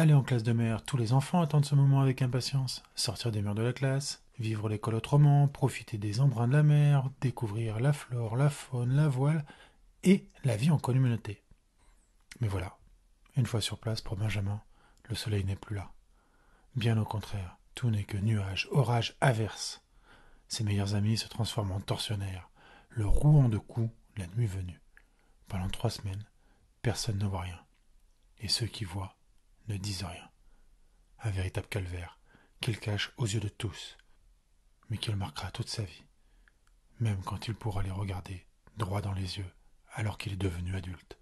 Aller en classe de mer, tous les enfants attendent ce moment avec impatience. Sortir des murs de la classe, vivre l'école autrement, profiter des embruns de la mer, découvrir la flore, la faune, la voile et la vie en communauté. Mais voilà, une fois sur place pour Benjamin, le soleil n'est plus là. Bien au contraire, tout n'est que nuages, orages, averses. Ses meilleurs amis se transforment en tortionnaires, le rouant de coups la nuit venue. Pendant trois semaines, personne ne voit rien. Et ceux qui voient ne disent rien. Un véritable calvaire qu'il cache aux yeux de tous, mais qu'il marquera toute sa vie, même quand il pourra les regarder droit dans les yeux alors qu'il est devenu adulte.